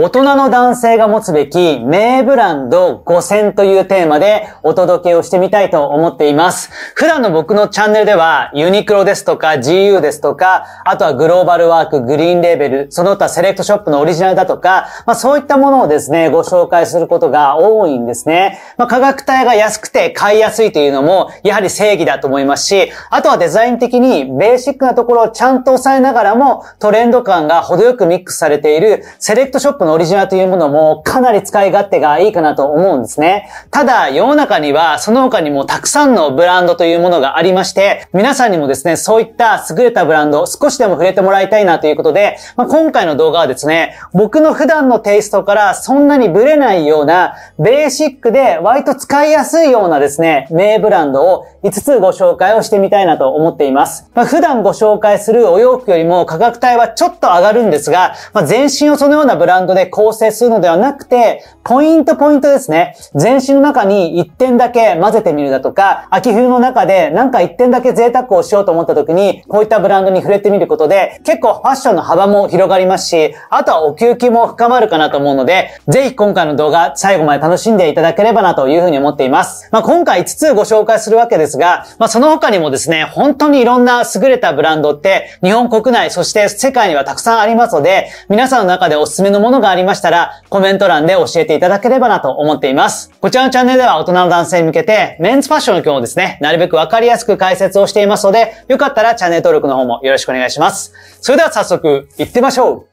大人の男性が持つべき名ブランド5000というテーマでお届けをしてみたいと思っています。普段の僕のチャンネルではユニクロですとか GU ですとか、あとはグローバルワーク、グリーンレーベル、その他セレクトショップのオリジナルだとか、まあそういったものをですね、ご紹介することが多いんですね。まあ価格帯が安くて買いやすいというのもやはり正義だと思いますし、あとはデザイン的にベーシックなところをちゃんと抑えながらもトレンド感が程よくミックスされているセレクトショップのオリジナルというものもかなり使い勝手がいいかなと思うんですね。ただ、世の中にはその他にもたくさんのブランドというものがありまして、皆さんにもですね、そういった優れたブランド、少しでも触れてもらいたいなということで、まあ、今回の動画はですね、僕の普段のテイストからそんなにブレないような、ベーシックで割と使いやすいようなですね、名ブランドを5つご紹介をしてみたいなと思っています。まあ、普段ご紹介するお洋服よりも価格帯はちょっと上がるんですが、まあ、全身をそのようなブランドでで構成するのではなくて、ポイントポイントですね。全身の中に1点だけ混ぜてみるだとか、秋冬の中でなんか1点だけ贅沢をしようと思った時に、こういったブランドに触れてみることで、結構ファッションの幅も広がりますし、あとは奥行きも深まるかなと思うので、ぜひ今回の動画最後まで楽しんでいただければなというふうに思っています。まあ、今回5つご紹介するわけですが、まあ、その他にもですね、本当にいろんな優れたブランドって、日本国内、そして世界にはたくさんありますので、皆さんの中でおすすめのものががありましたら、コメント欄で教えていただければなと思っています。こちらのチャンネルでは大人の男性に向けて、メンズファッションの今日をですね、なるべくわかりやすく解説をしていますので、よかったらチャンネル登録の方もよろしくお願いします。それでは早速、行ってみましょう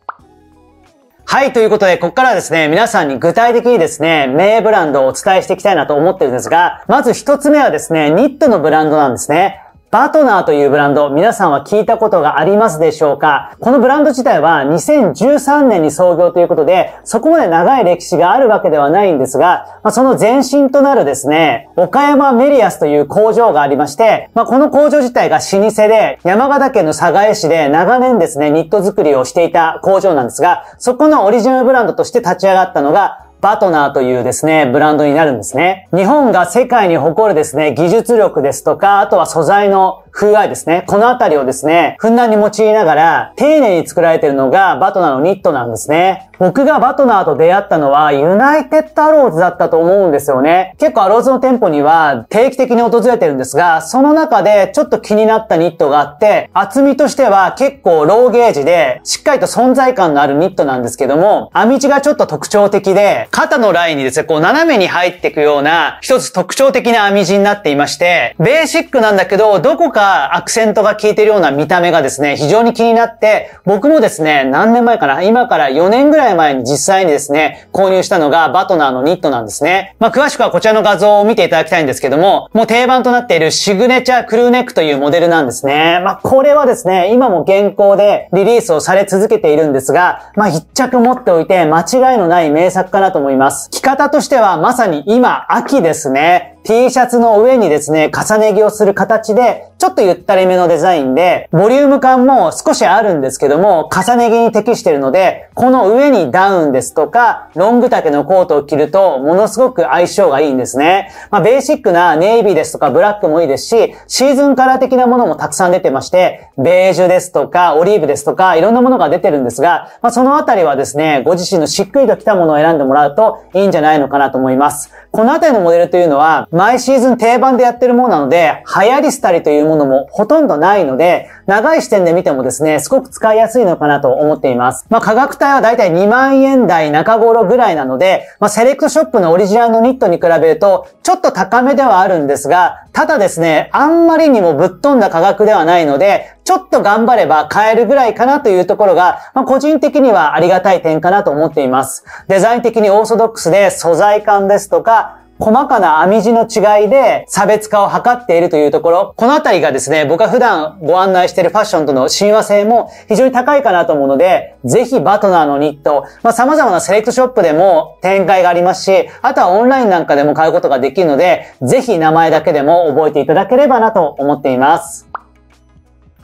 はい、ということで、ここからはですね、皆さんに具体的にですね、名ブランドをお伝えしていきたいなと思ってるんですが、まず一つ目はですね、ニットのブランドなんですね。パートナーというブランド、皆さんは聞いたことがありますでしょうかこのブランド自体は2013年に創業ということで、そこまで長い歴史があるわけではないんですが、まあ、その前身となるですね、岡山メリアスという工場がありまして、まあ、この工場自体が老舗で、山形県の佐賀江市で長年ですね、ニット作りをしていた工場なんですが、そこのオリジナルブランドとして立ち上がったのが、バトナーというですね、ブランドになるんですね。日本が世界に誇るですね、技術力ですとか、あとは素材の風合いですね。このあたりをですね、ふんだんに用いながら、丁寧に作られているのがバトナーのニットなんですね。僕がバトナーと出会ったのは、ユナイテッドアローズだったと思うんですよね。結構アローズの店舗には定期的に訪れてるんですが、その中でちょっと気になったニットがあって、厚みとしては結構ローゲージで、しっかりと存在感のあるニットなんですけども、編み地がちょっと特徴的で、肩のラインにですね、こう斜めに入っていくような、一つ特徴的な編み地になっていまして、ベーシックなんだけど、どこかかアクセントが効いてるような見た目がですね、非常に気になって、僕もですね、何年前かな、今から4年ぐらい前に実際にですね、購入したのがバトナーのニットなんですね。まあ、詳しくはこちらの画像を見ていただきたいんですけども、もう定番となっているシグネチャークルーネックというモデルなんですね。まあ、これはですね、今も現行でリリースをされ続けているんですが、まあ、一着持っておいて間違いのない名作かなと思います。着方としてはまさに今、秋ですね。T シャツの上にですね、重ね着をする形で、ちょっとゆったりめのデザインで、ボリューム感も少しあるんですけども、重ね着に適してるので、この上にダウンですとか、ロング丈のコートを着ると、ものすごく相性がいいんですね。まあ、ベーシックなネイビーですとかブラックもいいですし、シーズンカラー的なものもたくさん出てまして、ベージュですとか、オリーブですとか、いろんなものが出てるんですが、まあ、そのあたりはですね、ご自身のしっくりときたものを選んでもらうといいんじゃないのかなと思います。このあたりのモデルというのは、毎シーズン定番でやってるものなので、流行りしたりというものものもほとんどないので、長い視点で見てもですね、すごく使いやすいのかなと思っています。まあ、価格帯はだいたい2万円台中頃ぐらいなので、まあ、セレクトショップのオリジナルのニットに比べると、ちょっと高めではあるんですが、ただですね、あんまりにもぶっ飛んだ価格ではないので、ちょっと頑張れば買えるぐらいかなというところが、まあ、個人的にはありがたい点かなと思っています。デザイン的にオーソドックスで素材感ですとか、細かな編み地の違いで差別化を図っているというところ、このあたりがですね、僕が普段ご案内しているファッションとの親和性も非常に高いかなと思うので、ぜひバトナーのニット、まあ、様々なセレクトショップでも展開がありますし、あとはオンラインなんかでも買うことができるので、ぜひ名前だけでも覚えていただければなと思っています。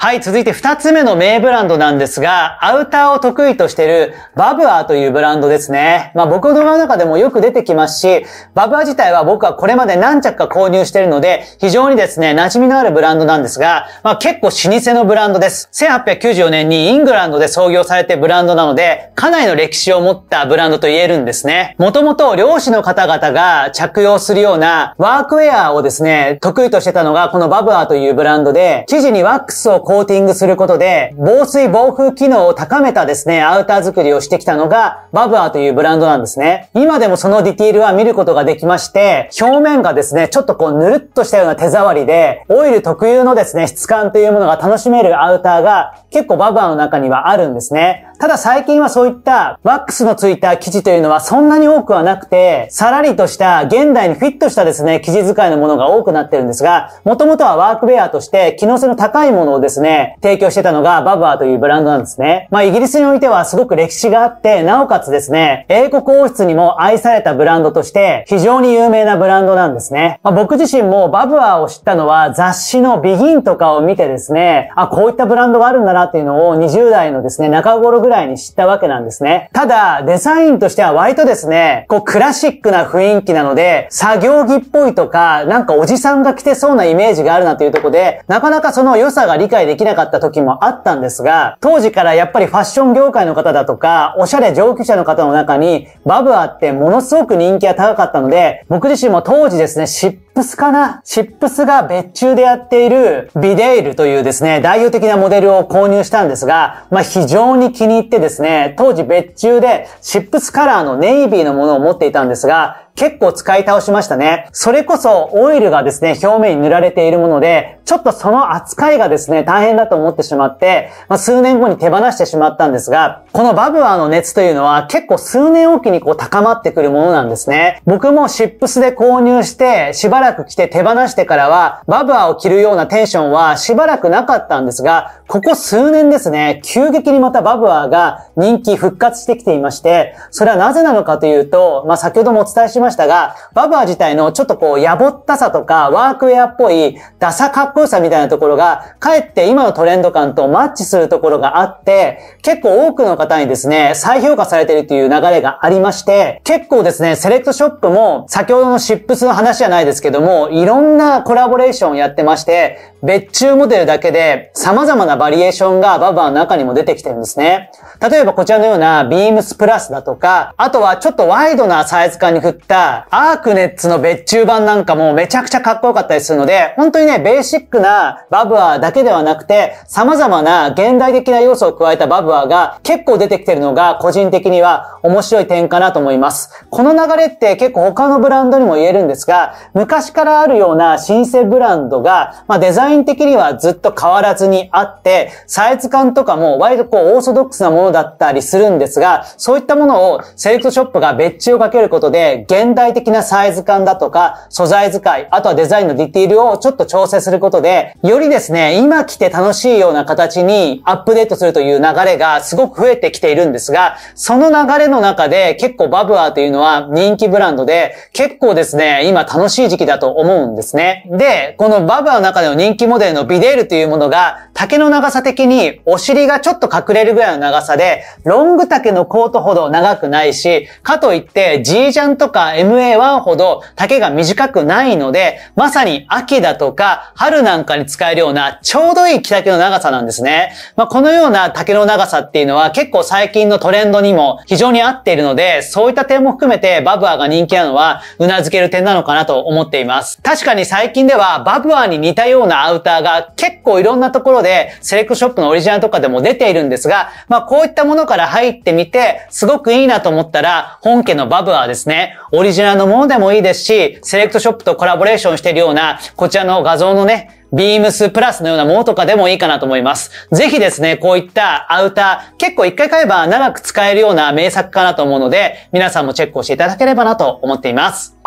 はい、続いて2つ目の名ブランドなんですが、アウターを得意としているバブアーというブランドですね。まあ僕の動画の中でもよく出てきますし、バブアー自体は僕はこれまで何着か購入しているので、非常にですね、馴染みのあるブランドなんですが、まあ結構老舗のブランドです。1894年にイングランドで創業されてブランドなので、かなりの歴史を持ったブランドと言えるんですね。もともと漁師の方々が着用するようなワークウェアをですね、得意としてたのがこのバブアーというブランドで、生地にワックスをコーティングすることで、防水防風機能を高めたですね、アウター作りをしてきたのが、バブアーというブランドなんですね。今でもそのディティールは見ることができまして、表面がですね、ちょっとこう、ぬるっとしたような手触りで、オイル特有のですね、質感というものが楽しめるアウターが、結構バブアーの中にはあるんですね。ただ最近はそういったワックスのついた生地というのはそんなに多くはなくて、さらりとした現代にフィットしたですね、生地使いのものが多くなってるんですが、もともとはワークウェアとして機能性の高いものをですね、提供してたのがバブアーというブランドなんですね。まあイギリスにおいてはすごく歴史があって、なおかつですね、英国王室にも愛されたブランドとして非常に有名なブランドなんですね。まあ、僕自身もバブアーを知ったのは雑誌のビギンとかを見てですね、あ、こういったブランドがあるんだなっていうのを20代のですね、中頃ぐらいらいに知ったわけなんですね。ただ、デザインとしては割とですね、こうクラシックな雰囲気なので、作業着っぽいとか、なんかおじさんが着てそうなイメージがあるなというとこで、なかなかその良さが理解できなかった時もあったんですが、当時からやっぱりファッション業界の方だとか、おしゃれ上級者の方の中に、バブアってものすごく人気が高かったので、僕自身も当時ですね、失プスかなシップスが別注でやっているビデイルというですね、代表的なモデルを購入したんですが、まあ、非常に気に入ってですね、当時別注でシップスカラーのネイビーのものを持っていたんですが、結構使い倒しましたね。それこそオイルがですね、表面に塗られているもので、ちょっとその扱いがですね、大変だと思ってしまって、まあ、数年後に手放してしまったんですが、このバブアーの熱というのは結構数年おきにこう高まってくるものなんですね。僕もシップスで購入して、しばらく着て手放してからは、バブアーを着るようなテンションはしばらくなかったんですが、ここ数年ですね、急激にまたバブアーが人気復活してきていまして、それはなぜなのかというと、まあ、先ほどもお伝えしましたましたが、ババア自体のちょっとこう、やぼったさとか、ワークウェアっぽい、ダサかっこよさみたいなところが、かえって今のトレンド感とマッチするところがあって、結構多くの方にですね、再評価されてるという流れがありまして、結構ですね、セレクトショップも、先ほどのシップスの話じゃないですけども、いろんなコラボレーションをやってまして、別注モデルだけで、様々なバリエーションがババアの中にも出てきてるんですね。例えばこちらのような、ビームスプラスだとか、あとはちょっとワイドなサイズ感に振ったたアークネッツの別注版なんかもめちゃくちゃかっこよかったりするので、本当にね、ベーシックなバブアーだけではなくて、様々な現代的な要素を加えたバブアーが結構出てきてるのが個人的には面白い点かなと思います。この流れって結構他のブランドにも言えるんですが、昔からあるような新生ブランドが、まあ、デザイン的にはずっと変わらずにあって、サイズ感とかも割とこうオーソドックスなものだったりするんですが、そういったものをセレクトショップが別注をかけることで、現現代的なサイズ感だとか、素材使い、あとはデザインのディティールをちょっと調整することで、よりですね、今着て楽しいような形にアップデートするという流れがすごく増えてきているんですが、その流れの中で結構バブアーというのは人気ブランドで、結構ですね、今楽しい時期だと思うんですね。で、このバブアーの中での人気モデルのビデールというものが、丈の長さ的にお尻がちょっと隠れるぐらいの長さで、ロング丈のコートほど長くないし、かといって G ジャンとか MA1 ほど丈が短くないので、まさに秋だとか春なんかに使えるようなちょうどいい着丈の長さなんですね。まあ、このような丈の長さっていうのは結構最近のトレンドにも非常に合っているので、そういった点も含めてバブアーが人気なのは頷ける点なのかなと思っています。確かに最近ではバブアーに似たようなアウターが結構いろんなところでセレクトショップのオリジナルとかでも出ているんですが、まあ、こういったものから入ってみて、すごくいいなと思ったら、本家のバブアーですね。オオリジナルのものでもいいですし、セレクトショップとコラボレーションしているような、こちらの画像のね、ビームスプラスのようなものとかでもいいかなと思います。ぜひですね、こういったアウター、結構一回買えば長く使えるような名作かなと思うので、皆さんもチェックをしていただければなと思っています。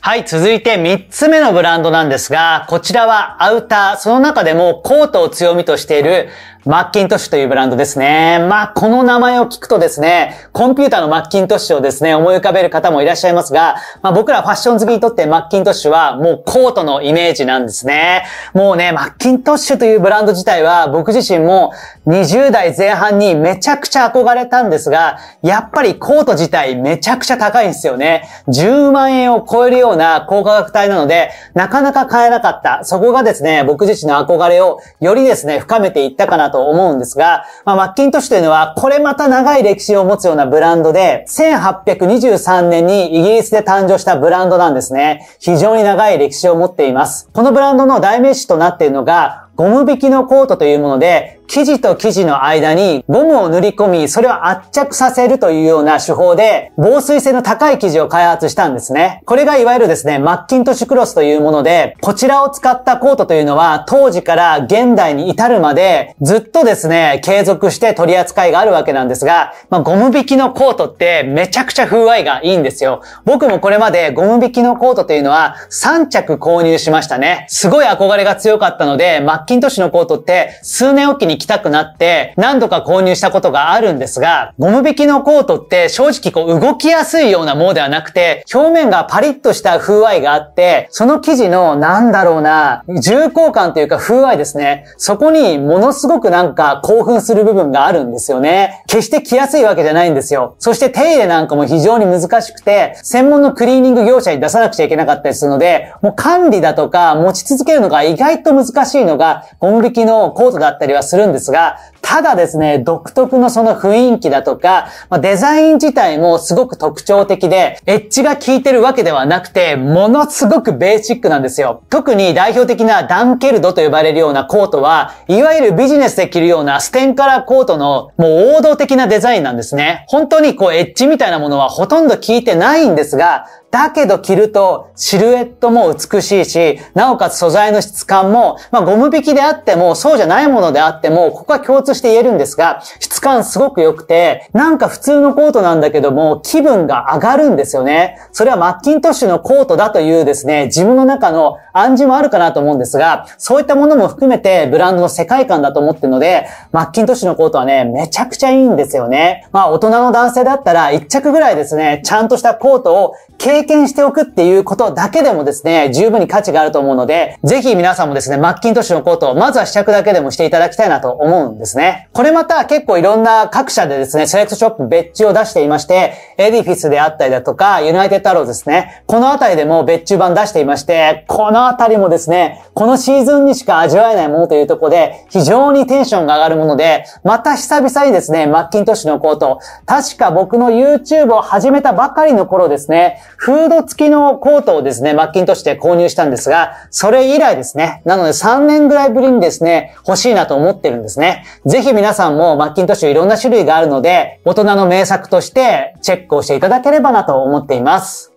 はい、続いて3つ目のブランドなんですが、こちらはアウター、その中でもコートを強みとしているマッキントッシュというブランドですね。まあ、この名前を聞くとですね、コンピューターのマッキントッシュをですね、思い浮かべる方もいらっしゃいますが、まあ僕らファッション好きにとってマッキントッシュはもうコートのイメージなんですね。もうね、マッキントッシュというブランド自体は僕自身も20代前半にめちゃくちゃ憧れたんですが、やっぱりコート自体めちゃくちゃ高いんですよね。10万円を超えるような高価格帯なので、なかなか買えなかった。そこがですね、僕自身の憧れをよりですね、深めていったかなと思うんですが、まあ、マッキントッシュというのは、これまた長い歴史を持つようなブランドで、1823年にイギリスで誕生したブランドなんですね。非常に長い歴史を持っています。このブランドの代名詞となっているのが、ゴム引きのコートというもので、生地と生地の間にゴムを塗り込み、それを圧着させるというような手法で、防水性の高い生地を開発したんですね。これがいわゆるですね、マッキントッシュクロスというもので、こちらを使ったコートというのは、当時から現代に至るまで、ずっとですね、継続して取り扱いがあるわけなんですが、まあ、ゴム引きのコートってめちゃくちゃ風合いがいいんですよ。僕もこれまでゴム引きのコートというのは3着購入しましたね。すごい憧れが強かったので、マッキントッシュのコートって数年おきに行きたくなって、何度か購入したことがあるんですが、ゴム引きのコートって正直こう動きやすいようなものではなくて、表面がパリッとした風合いがあって、その生地のなんだろうな、重厚感というか風合いですね。そこにものすごくなんか興奮する部分があるんですよね。決して着やすいわけじゃないんですよ。そして手入れなんかも非常に難しくて、専門のクリーニング業者に出さなくちゃいけなかったりするので、もう管理だとか持ち続けるのが意外と難しいのが、ゴム引きのコートだったりはするんんですが、ただですね、独特のその雰囲気だとか、まあ、デザイン自体もすごく特徴的で、エッジが効いてるわけではなくて、ものすごくベーシックなんですよ。特に代表的なダンケルドと呼ばれるようなコートは、いわゆるビジネスで着るようなステンカラーコートのもう王道的なデザインなんですね。本当にこうエッジみたいなものはほとんど効いてないんですが、だけど着るとシルエットも美しいし、なおかつ素材の質感も、まあゴム引きであってもそうじゃないものであっても、ここは共通して言えるんですが、質感すごく良くて、なんか普通のコートなんだけども、気分が上がるんですよね。それはマッキントッシュのコートだというですね、自分の中の暗示もあるかなと思うんですが、そういったものも含めてブランドの世界観だと思ってるので、マッキントッシュのコートはね、めちゃくちゃいいんですよね。まあ大人の男性だったら1着ぐらいですね、ちゃんとしたコートを経験しておくっていうことだけでもですね、十分に価値があると思うので、ぜひ皆さんもですね、マッキントッシュのコートをまずは試着だけでもしていただきたいなと思うんですね。ね。これまた結構いろんな各社でですね、セレクトショップ別注を出していまして、エディフィスであったりだとか、ユナイテッドアローですね。このあたりでも別注版出していまして、このあたりもですね、このシーズンにしか味わえないものというところで、非常にテンションが上がるもので、また久々にですね、マッキントッシュのコート、確か僕の YouTube を始めたばかりの頃ですね、フード付きのコートをですね、マッキントッシュで購入したんですが、それ以来ですね、なので3年ぐらいぶりにですね、欲しいなと思ってるんですね。ぜひ皆さんもマッキントッシュいろんな種類があるので、大人の名作としてチェックをしていただければなと思っています。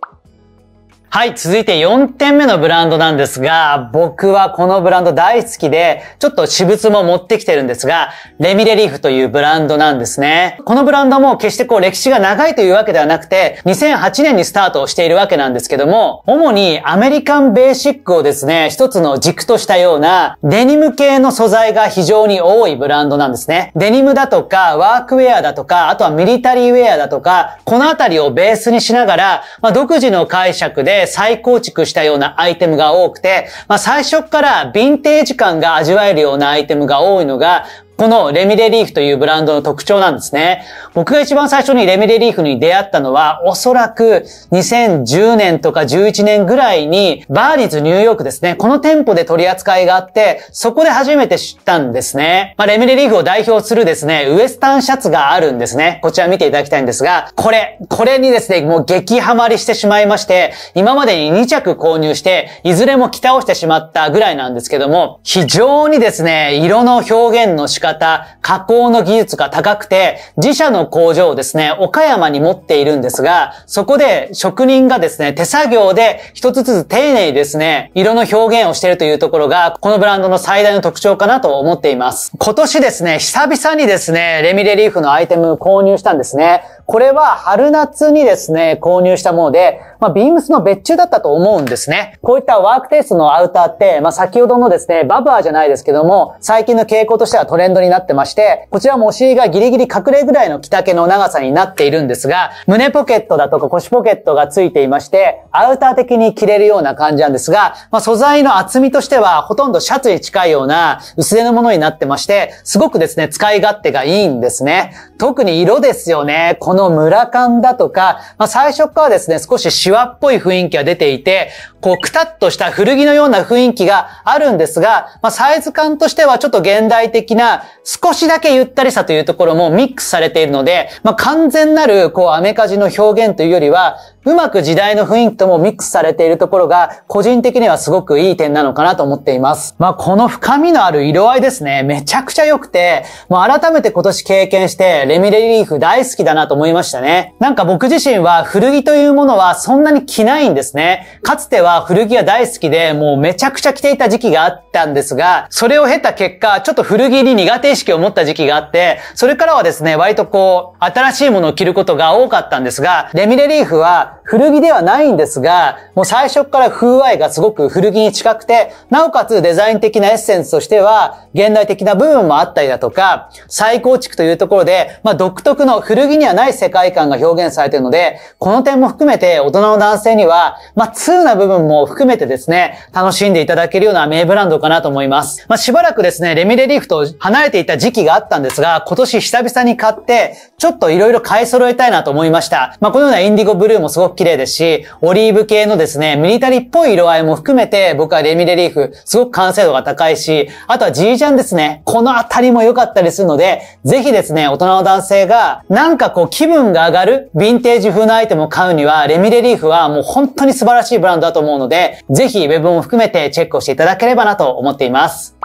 はい、続いて4点目のブランドなんですが、僕はこのブランド大好きで、ちょっと私物も持ってきてるんですが、レミレリーフというブランドなんですね。このブランドも決してこう歴史が長いというわけではなくて、2008年にスタートをしているわけなんですけども、主にアメリカンベーシックをですね、一つの軸としたような、デニム系の素材が非常に多いブランドなんですね。デニムだとか、ワークウェアだとか、あとはミリタリーウェアだとか、このあたりをベースにしながら、まあ、独自の解釈で、で再構築したようなアイテムが多くて、まあ最初からヴィンテージ感が味わえるようなアイテムが多いのが、このレミレリーフというブランドの特徴なんですね。僕が一番最初にレミレリーフに出会ったのは、おそらく2010年とか11年ぐらいに、バーニーズニューヨークですね。この店舗で取り扱いがあって、そこで初めて知ったんですね。まあ、レミレリーフを代表するですね、ウエスタンシャツがあるんですね。こちら見ていただきたいんですが、これ、これにですね、もう激ハマりしてしまいまして、今までに2着購入して、いずれも着倒してしまったぐらいなんですけども、非常にですね、色の表現の仕方型、加工の技術が高くて、自社の工場をですね、岡山に持っているんですが、そこで職人がですね、手作業で一つずつ丁寧にですね、色の表現をしているというところが、このブランドの最大の特徴かなと思っています。今年ですね、久々にですね、レミレリーフのアイテム購入したんですね。これは春夏にですね、購入したもので、まあ、ビームスの別注だったと思うんですね。こういったワークテイストのアウターって、まあ、先ほどのですね、バブアーじゃないですけども、最近の傾向としてはトレンドになってまして、こちらもお尻がギリギリ隠れぐらいの着丈の長さになっているんですが、胸ポケットだとか腰ポケットがついていまして、アウター的に着れるような感じなんですが、まあ、素材の厚みとしては、ほとんどシャツに近いような薄手のものになってまして、すごくですね、使い勝手がいいんですね。特に色ですよね。ここの村感だとか、まあ、最初からですね、少しシワっぽい雰囲気が出ていて、こう、くたっとした古着のような雰囲気があるんですが、まあ、サイズ感としてはちょっと現代的な、少しだけゆったりさというところもミックスされているので、まあ、完全なる、こう、アメカジの表現というよりは、うまく時代の雰囲気ともミックスされているところが、個人的にはすごくいい点なのかなと思っています。まあ、この深みのある色合いですね、めちゃくちゃ良くて、もう改めて今年経験して、レミレリーフ大好きだなと思いましたね。なんか僕自身は古着というものはそんなに着ないんですね。かつては古着は大好きで、もうめちゃくちゃ着ていた時期があったんですが、それを経た結果、ちょっと古着に苦手意識を持った時期があって、それからはですね、割とこう、新しいものを着ることが多かったんですが、レミレリーフは古着ではないんですが、もう最初から風合いがすごく古着に近くて、なおかつデザイン的なエッセンスとしては、現代的な部分もあったりだとか、再構築というところで、まあ独特の古着にはない世界観が表現されているので、この点も含めて大人の男性には、まあ通な部分も含めてですね、楽しんでいただけるような名ブランドかなと思います。まあしばらくですね、レミレリーフと離れていた時期があったんですが、今年久々に買って、ちょっと色々買い揃えたいなと思いました。まあこのようなインディゴブルーもすごく綺麗ですし、オリーブ系のですね、ミリタリーっぽい色合いも含めて、僕はレミレリーフ、すごく完成度が高いし、あとは G ジャンですね、このあたりも良かったりするので、ぜひですね、大人の男性が、なんかこう気分が上がる、ヴィンテージ風のアイテムを買うには、レミレリーフはもう本当に素晴らしいブランドだと思うので、ぜひ web も含めてチェックをしていただければなと思っています。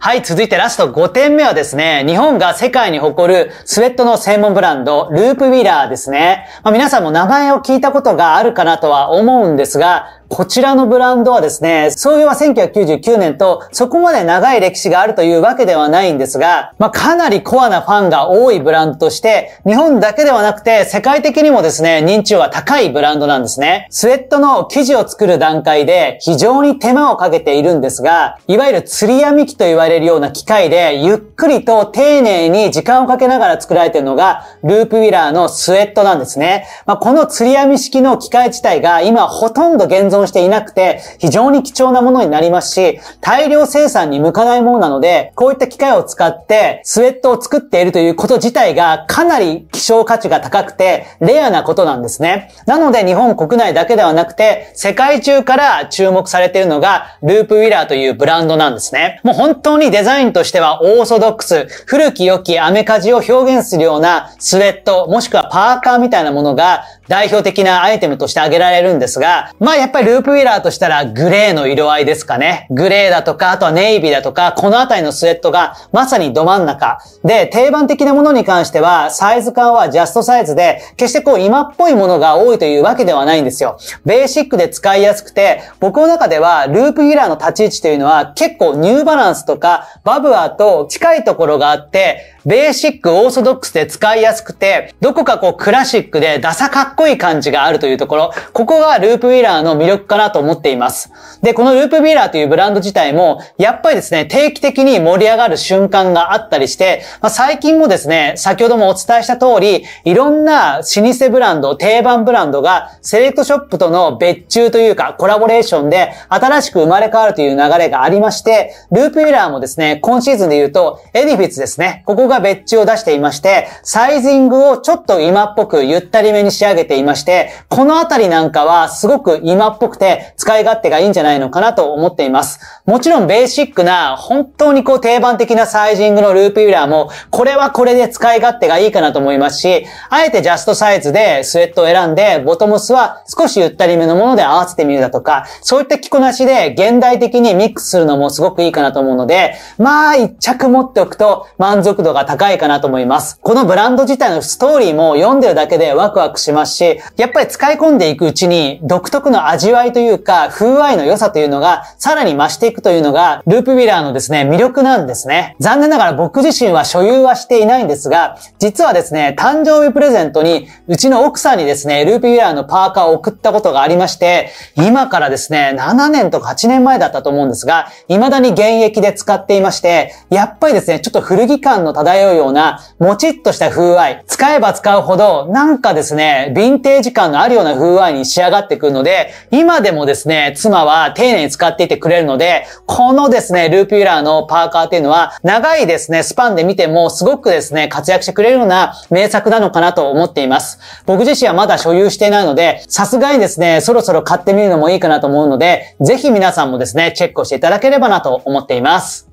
はい、続いてラスト5点目はですね、日本が世界に誇るスウェットの専門ブランド、ループウィラーですね。まあ、皆さんも名前を聞いたことがあるかなとは思うんですが、こちらのブランドはですね、創業は1999年と、そこまで長い歴史があるというわけではないんですが、まあ、かなりコアなファンが多いブランドとして、日本だけではなくて、世界的にもですね、認知度が高いブランドなんですね。スウェットの生地を作る段階で、非常に手間をかけているんですが、いわゆる釣り網機と言われるような機械で、ゆっくりと丁寧に時間をかけながら作られているのが、ループウィラーのスウェットなんですね。まあ、この釣り網式の機械自体が、今ほとんど現存存していなくて、非常に貴重なものになりますし、大量生産に向かないものなので、こういった機械を使ってスウェットを作っているということ自体がかなり希少価値が高くて、レアなことなんですね。なので日本国内だけではなくて、世界中から注目されているのが、ループウィラーというブランドなんですね。もう本当にデザインとしてはオーソドックス、古き良きアメカジを表現するようなスウェット、もしくはパーカーみたいなものが代表的なアイテムとして挙げられるんですが、まあやっぱりループウィラーとしたらグレーの色合いですかね。グレーだとか、あとはネイビーだとか、このあたりのスウェットがまさにど真ん中。で、定番的なものに関しては、サイズ感はジャストサイズで、決してこう今っぽいものが多いというわけではないんですよ。ベーシックで使いやすくて、僕の中ではループウィラーの立ち位置というのは結構ニューバランスとかバブアーと近いところがあって、ベーシック、オーソドックスで使いやすくて、どこかこうクラシックでダサかっこいい感じがあるというところ、ここがループウィーラーの魅力かなと思っています。で、このループウィーラーというブランド自体も、やっぱりですね、定期的に盛り上がる瞬間があったりして、まあ、最近もですね、先ほどもお伝えした通り、いろんな老舗ブランド、定番ブランドが、セレクトショップとの別注というか、コラボレーションで、新しく生まれ変わるという流れがありまして、ループウィーラーもですね、今シーズンで言うと、エディフィツですね、ここがが別注を出していまして、サイジングをちょっと今っぽくゆったりめに仕上げていまして、このあたりなんかはすごく今っぽくて使い勝手がいいんじゃないのかなと思っています。もちろんベーシックな本当にこう定番的なサイジングのループーラーも、これはこれで使い勝手がいいかなと思いますし、あえてジャストサイズでスウェットを選んで、ボトムスは少しゆったりめのもので合わせてみるだとか、そういった着こなしで現代的にミックスするのもすごくいいかなと思うので、まあ一着持っておくと満足度がが高いかなと思います。このブランド自体のストーリーも読んでるだけでワクワクしますし、やっぱり使い込んでいくうちに独特の味わいというか、風合いの良さというのがさらに増していくというのが、ループウィラーのですね、魅力なんですね。残念ながら僕自身は所有はしていないんですが、実はですね、誕生日プレゼントに、うちの奥さんにですね、ループウィラーのパーカーを送ったことがありまして、今からですね、7年とか8年前だったと思うんですが、未だに現役で使っていまして、やっぱりですね、ちょっと古着感の漂漂うような、もちっとした風合い。使えば使うほど、なんかですね、ヴィンテージ感のあるような風合いに仕上がってくるので、今でもですね、妻は丁寧に使っていてくれるので、このですね、ルーピューラーのパーカーっていうのは、長いですね、スパンで見ても、すごくですね、活躍してくれるような名作なのかなと思っています。僕自身はまだ所有していないので、さすがにですね、そろそろ買ってみるのもいいかなと思うので、ぜひ皆さんもですね、チェックをしていただければなと思っています。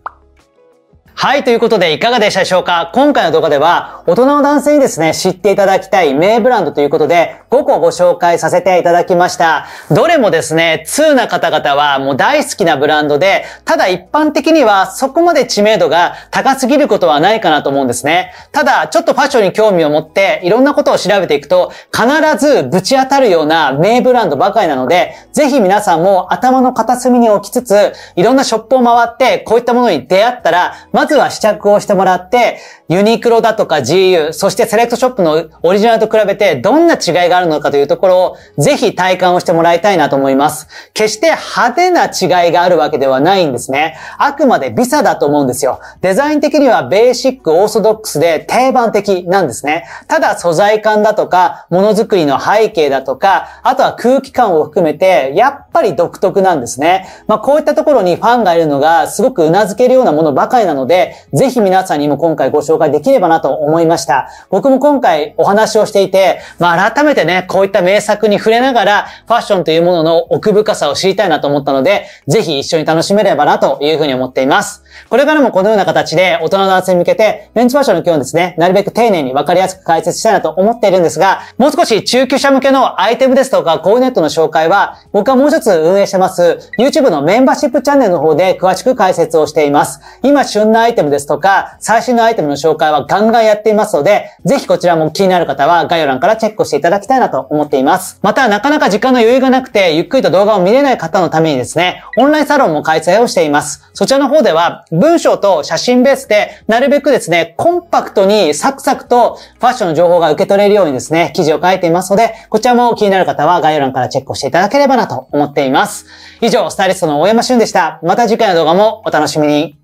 はい、ということでいかがでしたでしょうか今回の動画では、大人の男性にですね、知っていただきたい名ブランドということで、5個ご紹介させていただきました。どれもですね、通な方々はもう大好きなブランドで、ただ一般的にはそこまで知名度が高すぎることはないかなと思うんですね。ただ、ちょっとファッションに興味を持って、いろんなことを調べていくと、必ずぶち当たるような名ブランドばかりなので、ぜひ皆さんも頭の片隅に置きつつ、いろんなショップを回って、こういったものに出会ったら、ままずは試着をしてもらって、ユニクロだとか GU、そしてセレクトショップのオリジナルと比べてどんな違いがあるのかというところをぜひ体感をしてもらいたいなと思います。決して派手な違いがあるわけではないんですね。あくまでビサだと思うんですよ。デザイン的にはベーシック、オーソドックスで定番的なんですね。ただ素材感だとか、ものづくりの背景だとか、あとは空気感を含めて、やっぱり独特なんですね。まあこういったところにファンがいるのがすごく頷けるようなものばかりなので、で、ぜひ皆さんにも今回ご紹介できればなと思いました。僕も今回お話をしていて、まあ改めてね、こういった名作に触れながら、ファッションというものの奥深さを知りたいなと思ったので、ぜひ一緒に楽しめればなというふうに思っています。これからもこのような形で大人の男性に向けて、メンチファッションの基本ですね、なるべく丁寧にわかりやすく解説したいなと思っているんですが、もう少し中級者向けのアイテムですとか、コーネットの紹介は、僕はもう一つ運営してます、YouTube のメンバーシップチャンネルの方で詳しく解説をしています。今、旬なアイテムですとか、最新のアイテムの紹介はガンガンやっていますので、ぜひこちらも気になる方は概要欄からチェックしていただきたいなと思っています。また、なかなか時間の余裕がなくて、ゆっくりと動画を見れない方のためにですね、オンラインサロンも開催をしています。そちらの方では、文章と写真ベースで、なるべくですね、コンパクトにサクサクとファッションの情報が受け取れるようにですね、記事を書いていますので、こちらも気になる方は概要欄からチェックをしていただければなと思っています。以上、スタイリストの大山俊でした。また次回の動画もお楽しみに。